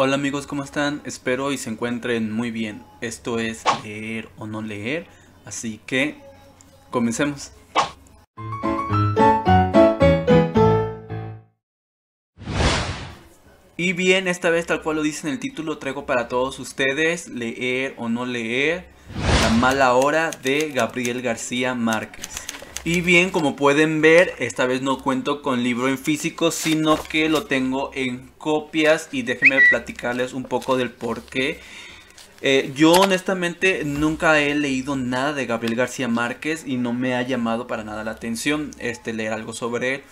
Hola amigos, ¿cómo están? Espero y se encuentren muy bien. Esto es leer o no leer, así que comencemos. Y bien, esta vez tal cual lo dice en el título, traigo para todos ustedes leer o no leer, la mala hora de Gabriel García Márquez. Y bien, como pueden ver, esta vez no cuento con libro en físico, sino que lo tengo en copias y déjenme platicarles un poco del por qué. Eh, yo honestamente nunca he leído nada de Gabriel García Márquez y no me ha llamado para nada la atención este, leer algo sobre él.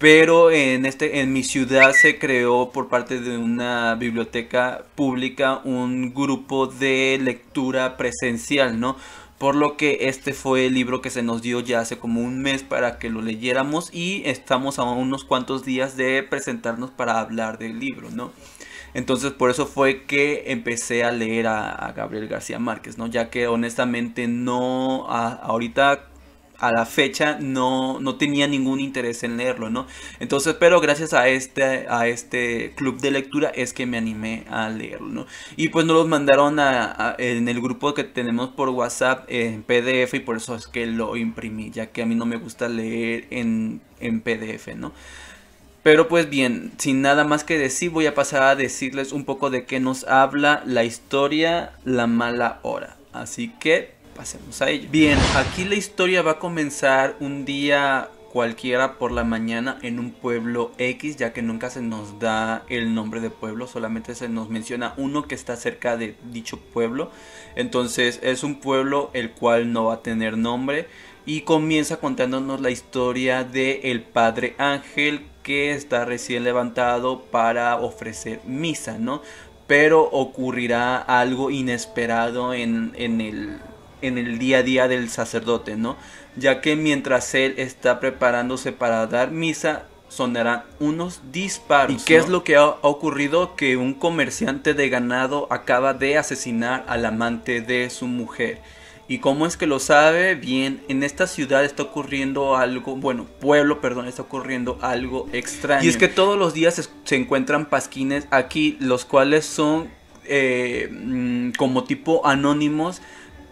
Pero en, este, en mi ciudad se creó por parte de una biblioteca pública un grupo de lectura presencial, ¿no? por lo que este fue el libro que se nos dio ya hace como un mes para que lo leyéramos y estamos a unos cuantos días de presentarnos para hablar del libro, ¿no? Entonces por eso fue que empecé a leer a, Gabriel García Márquez, ¿no? Ya que honestamente no, ahorita a la fecha no, no tenía ningún interés en leerlo, ¿no? Entonces, pero gracias a este, a este club de lectura es que me animé a leerlo, ¿no? Y pues nos los mandaron en el grupo que tenemos por WhatsApp en PDF y por eso es que lo imprimí, ya que a mí no me gusta leer en, en PDF, ¿no? Pero pues bien, sin nada más que decir, voy a pasar a decirles un poco de qué nos habla la historia La mala hora. Así que pasemos a ello. Bien, aquí la historia va a comenzar un día cualquiera por la mañana en un pueblo X, ya que nunca se nos da el nombre de pueblo, solamente se nos menciona uno que está cerca de dicho pueblo. Entonces es un pueblo el cual no va a tener nombre y comienza contándonos la historia de el padre Ángel que está recién levantado para ofrecer misa, ¿no? Pero ocurrirá algo inesperado en, en el en el día a día del sacerdote, ¿no? Ya que mientras él está preparándose para dar misa, sonarán unos disparos. ¿Y qué es lo que ha ocurrido? Que un comerciante de ganado acaba de asesinar al amante de su mujer. ¿Y cómo es que lo sabe? Bien, en esta ciudad está ocurriendo algo, bueno, pueblo, perdón, está ocurriendo algo extraño. Y es que todos los días se, encuentran pasquines aquí, los cuales son eh, mm, como tipo anónimos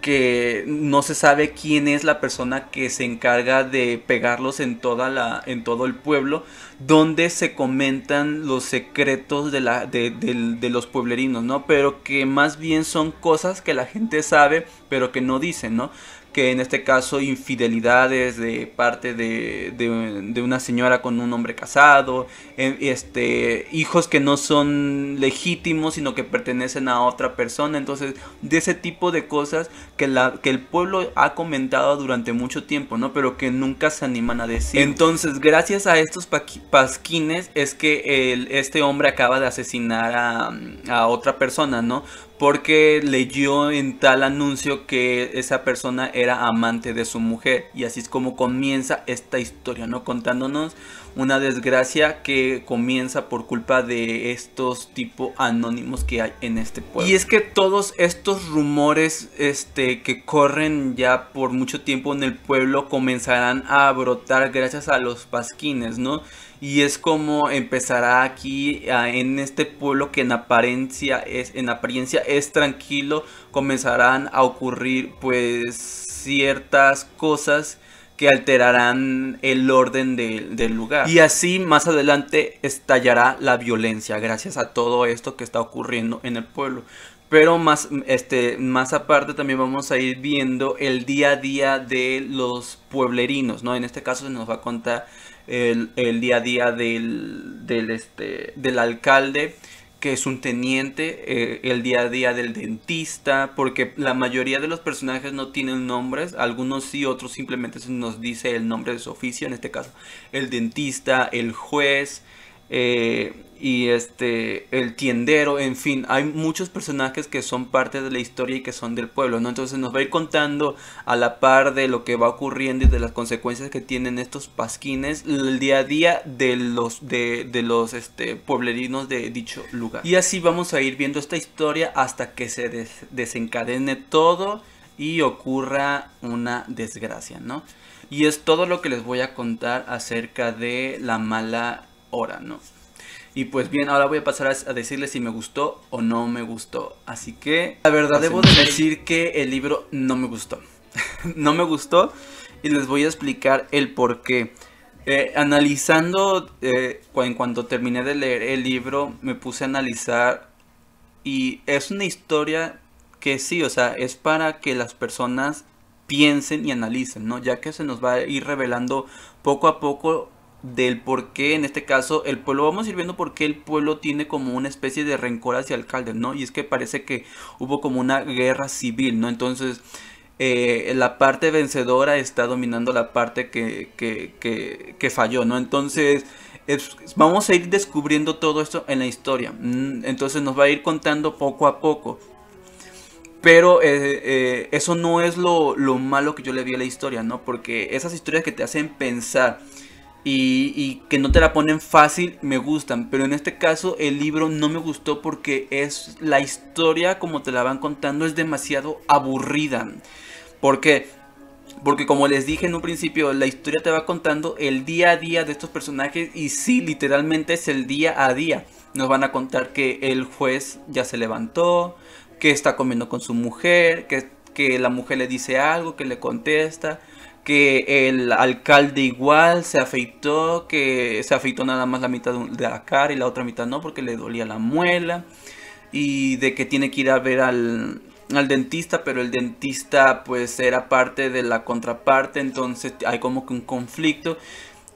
que no se sabe quién es la persona que se encarga de pegarlos en toda la en todo el pueblo donde se comentan los secretos de la de, de, de los pueblerinos no pero que más bien son cosas que la gente sabe pero que no dicen no que en este caso infidelidades de parte de, una señora con un hombre casado, este, hijos que no son legítimos sino que pertenecen a otra persona, entonces de ese tipo de cosas que, la, que el pueblo ha comentado durante mucho tiempo, ¿no? Pero que nunca se animan a decir. Entonces, gracias a estos pasquines es que este hombre acaba de asesinar a, a otra persona, ¿no? Porque leyó en tal anuncio que esa persona era amante de su mujer. Y así es como comienza esta historia, ¿no? Contándonos una desgracia que comienza por culpa de estos tipo anónimos que hay en este pueblo. Y es que todos estos rumores este, que corren ya por mucho tiempo en el pueblo comenzarán a brotar gracias a los pasquines, ¿no? y es como empezará aquí ah, en este pueblo que en apariencia es en apariencia es tranquilo comenzarán a ocurrir pues ciertas cosas que alterarán el orden del lugar. Y así más adelante estallará la violencia gracias a todo esto que está ocurriendo en el pueblo. Pero más, este, más aparte también vamos a ir viendo el día a día de los pueblerinos, ¿no? En este caso se nos va a contar el, día a día del, del, este, del alcalde que es un teniente, eh, el día a día del dentista, porque la mayoría de los personajes no tienen nombres, algunos sí, otros simplemente nos dice el nombre de su oficio, en este caso el dentista, el juez, eh, y este el tiendero, en fin, hay muchos personajes que son parte de la historia y que son del pueblo, ¿no? Entonces nos va a ir contando a la par de lo que va ocurriendo y de las consecuencias que tienen estos pasquines el día a día de los de, de los este pueblerinos de dicho lugar. Y así vamos a ir viendo esta historia hasta que se desencadene todo y ocurra una desgracia, ¿no? Y es todo lo que les voy a contar acerca de la mala hora, ¿no? Y pues bien, ahora voy a pasar a, decirles si me gustó o no me gustó. Así que, la verdad, debo decir que el libro no me gustó. no me gustó y les voy a explicar el por qué. Eh, analizando, eh, cuando en cuanto terminé de leer el libro, me puse a analizar y es una historia que sí, o sea, es para que las personas piensen y analicen, ¿no? Ya que se nos va a ir revelando poco a poco del por qué, en este caso, el pueblo, vamos a ir viendo por qué el pueblo tiene como una especie de rencor hacia el alcalde, ¿no? Y es que parece que hubo como una guerra civil, ¿no? Entonces, eh, la parte vencedora está dominando la parte que, que, que, falló, ¿no? Entonces, vamos a ir descubriendo todo esto en la historia. Mm, entonces nos va a ir contando poco a poco. Pero eh, eh, eso no es lo, lo malo que yo le vi a la historia, ¿no? Porque esas historias que te hacen pensar y, que no te la ponen fácil me gustan. Pero en este caso el libro no me gustó porque es la historia como te la van contando es demasiado aburrida. ¿Por qué? Porque como les dije en un principio, la historia te va contando el día a día de estos personajes y sí, literalmente es el día a día. Nos van a contar que el juez ya se levantó, que está comiendo con su mujer, que, que la mujer le dice algo, que le contesta, que el alcalde igual se afeitó, que se afeitó nada más la mitad de la cara y la otra mitad no porque le dolía la muela y de que tiene que ir a ver al, dentista, pero el dentista pues era parte de la contraparte, entonces hay como que un conflicto.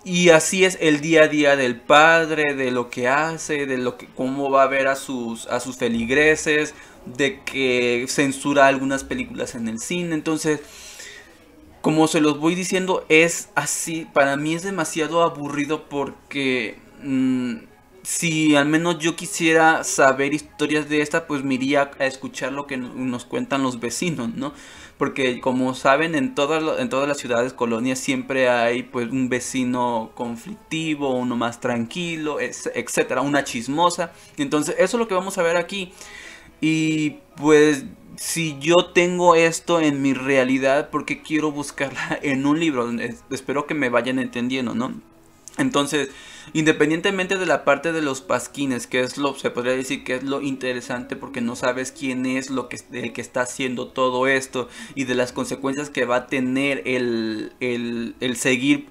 Y así es el día a día del padre, de lo que hace, de lo que cómo va a ver a sus a sus feligreses, de que censura algunas películas en el cine. Entonces, como se los voy diciendo, es así. Para mí es demasiado aburrido porque mm, si al menos yo quisiera saber historias de esta, pues me iría a escuchar lo que nos cuentan los vecinos, ¿no? Porque como saben, en todas, en todas las ciudades, colonias, siempre hay pues un vecino conflictivo, uno más tranquilo, etcétera, una chismosa. Entonces, eso es lo que vamos a ver aquí. Y pues si yo tengo esto en mi realidad, ¿por qué quiero buscarla en un libro? Espero que me vayan entendiendo, ¿no? Entonces, independientemente de la parte de los pasquines, que es lo, se podría decir que es lo interesante porque no sabes quién es lo que, el que está haciendo todo esto y de las consecuencias que va a tener el, el seguir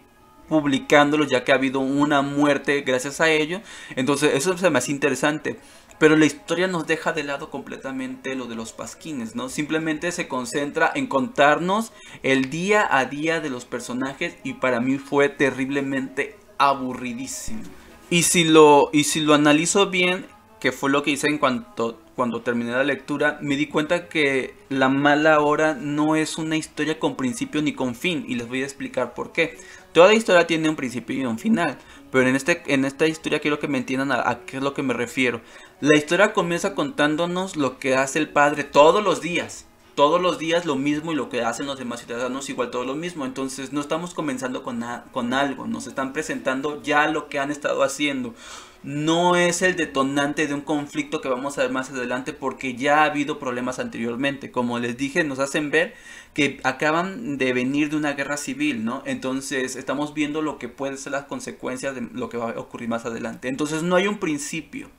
publicándolo ya que ha habido una muerte gracias a ello. Entonces, eso se me hace interesante pero la historia nos deja de lado completamente lo de los pasquines, ¿no? Simplemente se concentra en contarnos el día a día de los personajes y para mí fue terriblemente aburridísimo. Y si lo, y si lo analizo bien, que fue lo que hice en cuanto cuando terminé la lectura, me di cuenta que La mala hora no es una historia con principio ni con fin, y les voy a explicar por qué. Toda historia tiene un principio y un final, pero en, este, en esta historia quiero que me entiendan a qué es lo que me refiero. La historia comienza contándonos lo que hace el padre todos los días todos los días lo mismo y lo que hacen los demás ciudadanos igual todo lo mismo. Entonces no estamos comenzando con, con algo, nos están presentando ya lo que han estado haciendo. No es el detonante de un conflicto que vamos a ver más adelante porque ya ha habido problemas anteriormente. Como les dije, nos hacen ver que acaban de venir de una guerra civil, ¿no? Entonces estamos viendo lo que pueden ser las consecuencias de lo que va a ocurrir más adelante. Entonces no hay un principio,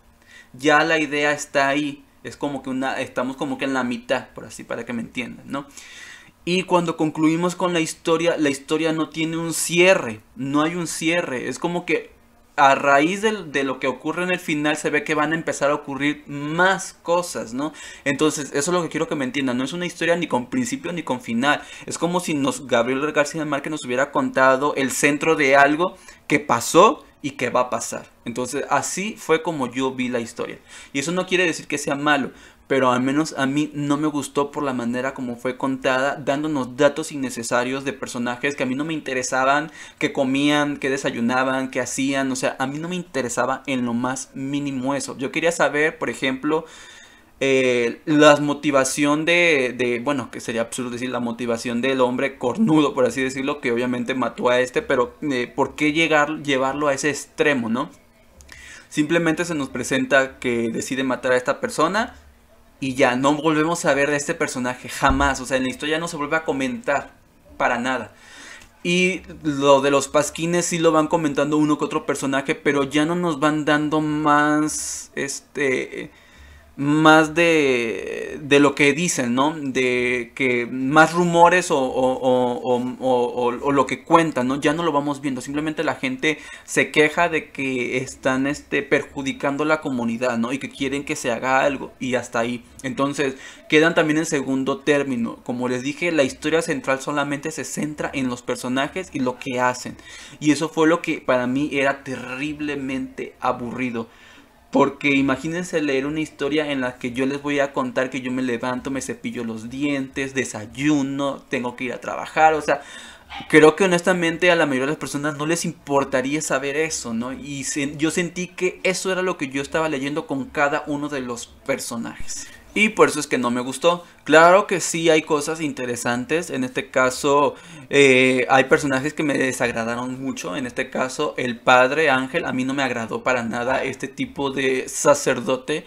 ya la idea está ahí es como que una, estamos como que en la mitad, por así, para que me entiendan, ¿no? Y cuando concluimos con la historia, la historia no tiene un cierre, no hay un cierre. Es como que a raíz de, lo que ocurre en el final se ve que van a empezar a ocurrir más cosas, ¿no? Entonces, eso es lo que quiero que me entiendan. No es una historia ni con principio ni con final. Es como si nos, Gabriel García Márquez nos hubiera contado el centro de algo que pasó y qué va a pasar. Entonces así fue como yo vi la historia. Y eso no quiere decir que sea malo, pero al menos a mí no me gustó por la manera como fue contada, dándonos datos innecesarios de personajes que a mí no me interesaban, que comían, que desayunaban, que hacían, o sea, a mí no me interesaba en lo más mínimo eso. Yo quería saber, por ejemplo, eh, la motivación de, bueno, que sería absurdo decir la motivación del hombre cornudo, por así decirlo, que obviamente mató a este, pero eh, ¿por qué llegar, llevarlo a ese extremo, no? Simplemente se nos presenta que decide matar a esta persona y ya, no volvemos a ver a este personaje jamás, o sea, en la historia no se vuelve a comentar para nada. Y lo de los pasquines sí lo van comentando uno que otro personaje, pero ya no nos van dando más, este más de, lo que dicen, ¿no? De que más rumores o, lo que cuentan, ¿no? Ya no lo vamos viendo, simplemente la gente se queja de que están este, perjudicando la comunidad, ¿no? Y que quieren que se haga algo y hasta ahí. Entonces, quedan también en segundo término. Como les dije, la historia central solamente se centra en los personajes y lo que hacen. Y eso fue lo que para mí era terriblemente aburrido. Porque imagínense leer una historia en la que yo les voy a contar que yo me levanto, me cepillo los dientes, desayuno, tengo que ir a trabajar, o sea, creo que honestamente a la mayoría de las personas no les importaría saber eso, ¿no? Y yo sentí que eso era lo que yo estaba leyendo con cada uno de los personajes y por eso es que no me gustó. Claro que sí hay cosas interesantes, en este caso eh, hay personajes que me desagradaron mucho, en este caso el padre Ángel, a mí no me agradó para nada este tipo de sacerdote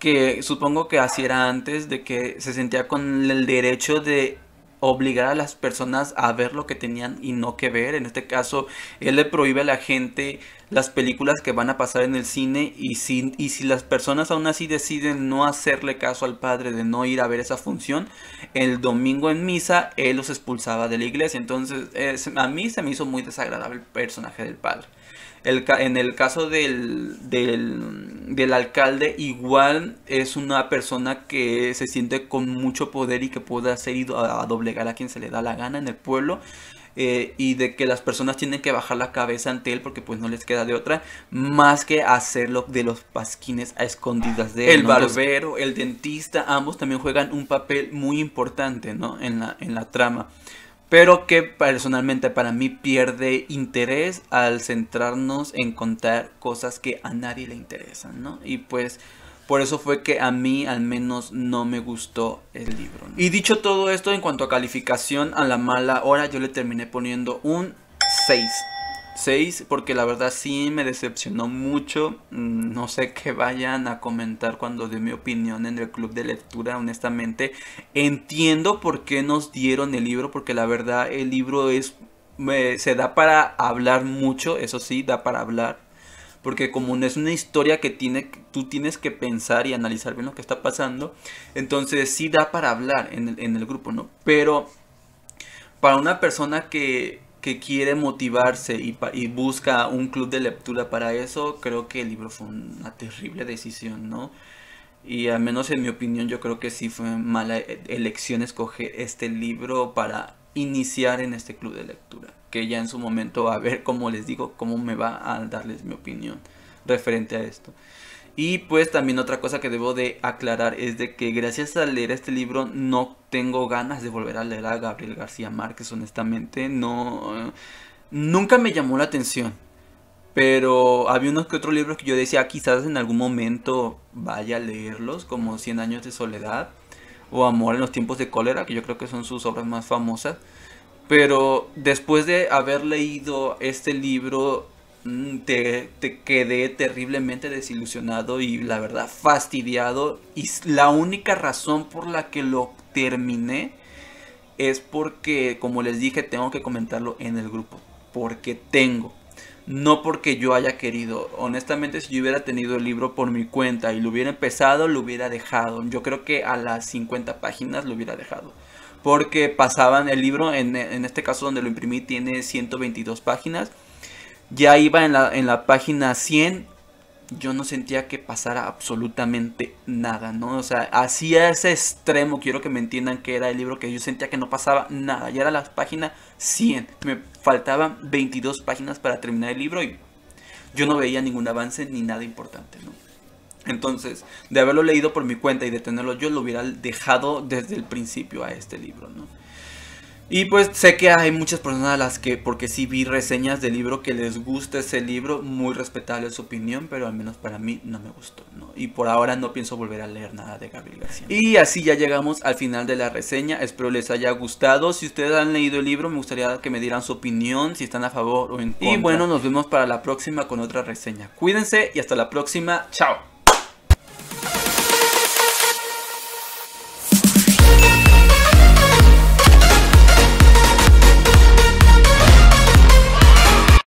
que supongo que así era antes, de que se sentía con el derecho de obligar a las personas a ver lo que tenían y no que ver. En este caso, él le prohíbe a la gente las películas que van a pasar en el cine y si, y si las personas aún así deciden no hacerle caso al padre de no ir a ver esa función, el domingo en misa él los expulsaba de la iglesia. Entonces, a mí se me hizo muy desagradable el personaje del padre en el caso del, del, alcalde, igual es una persona que se siente con mucho poder y que puede hacer ido a, doblegar a quien se le da la gana en el pueblo. Eh, y de que las personas tienen que bajar la cabeza ante él porque pues no les queda de otra más que hacerlo de los pasquines a escondidas de él. El barbero, el dentista, ambos también juegan un papel muy importante ¿no? en, la, en la trama pero que personalmente para mí pierde interés al centrarnos en contar cosas que a nadie le interesan, ¿no? Y pues por eso fue que a mí al menos no me gustó el libro. Y dicho todo esto, en cuanto a calificación a la mala hora, yo le terminé poniendo un 6. 6 porque la verdad sí me decepcionó mucho. Mm, no sé qué vayan a comentar cuando dé mi opinión en el club de lectura, honestamente. Entiendo por qué nos dieron el libro, porque la verdad el libro es... se da para hablar mucho, eso sí, da para hablar. Porque como no es una historia que tiene, tú tienes que pensar y analizar bien lo que está pasando, entonces sí da para hablar en el, en el grupo, ¿no? Pero para una persona que quiere motivarse y, busca un club de lectura para eso, creo que el libro fue una terrible decisión, ¿no? Y al menos en mi opinión yo creo que sí fue mala e, elección escoger este libro para iniciar en este club de lectura, que ya en su momento a ver cómo les digo, cómo me va a darles mi opinión referente a esto. Y pues también otra cosa que debo de aclarar es de que gracias a leer este libro no tengo ganas de volver a leer a Gabriel García Márquez, honestamente. No, nunca me llamó la atención. Pero había unos que otros libros que yo decía quizás en algún momento vaya a leerlos, como Cien años de soledad o Amor en los tiempos de cólera, que yo creo que son sus obras más famosas. Pero después de haber leído este libro, Mm, te, quedé terriblemente desilusionado y la verdad fastidiado. Y la única razón por la que lo terminé es porque, como les dije, tengo que comentarlo en el grupo. Porque tengo. No porque yo haya querido. Honestamente, si yo hubiera tenido el libro por mi cuenta y lo hubiera empezado, lo hubiera dejado. Yo creo que a las 50 páginas lo hubiera dejado porque pasaban el libro, en, en, este caso donde lo imprimí tiene 122 páginas ya iba en la, en la página 100, yo no sentía que pasara absolutamente nada, ¿no? O sea, hacía ese extremo, quiero que me entiendan que era el libro que yo sentía que no pasaba nada. Ya era la página 100, me faltaban 22 páginas para terminar el libro y yo no veía ningún avance ni nada importante, ¿no? Entonces, de haberlo leído por mi cuenta y de tenerlo yo, lo hubiera dejado desde el principio a este libro, ¿no? Y pues sé que hay muchas personas a las que, porque sí vi reseñas de libro que les gusta ese libro, muy respetable su opinión, pero al menos para mí no me gustó, Y por ahora no pienso volver a leer nada de Gabriel García. Y así ya llegamos al final de la reseña, espero les haya gustado. Si ustedes han leído el libro, me gustaría que me dieran su opinión, si están a favor o en contra. Y bueno, nos vemos para la próxima con otra reseña. Cuídense y hasta la próxima, chao.